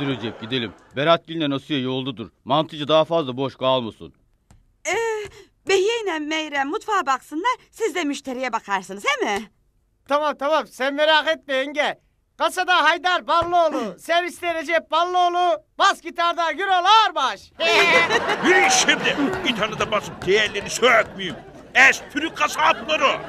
Hadi Recep gidelim. Berat Gül'le Nasiye yoldadır. Mantıcı daha fazla boş kalmasın. Ee, Behiye ile Meyrem mutfağa baksınlar. Siz de müşteriye bakarsınız he mi? Tamam tamam sen merak etme yenge. Kasada Haydar Ballıoğlu, serviste Recep Ballıoğlu, bas gitarda Gürol Ağırbaş. Yürü şimdi. Gitarını da basıp diğerlerini sökmeyeyim. Espri kasapları.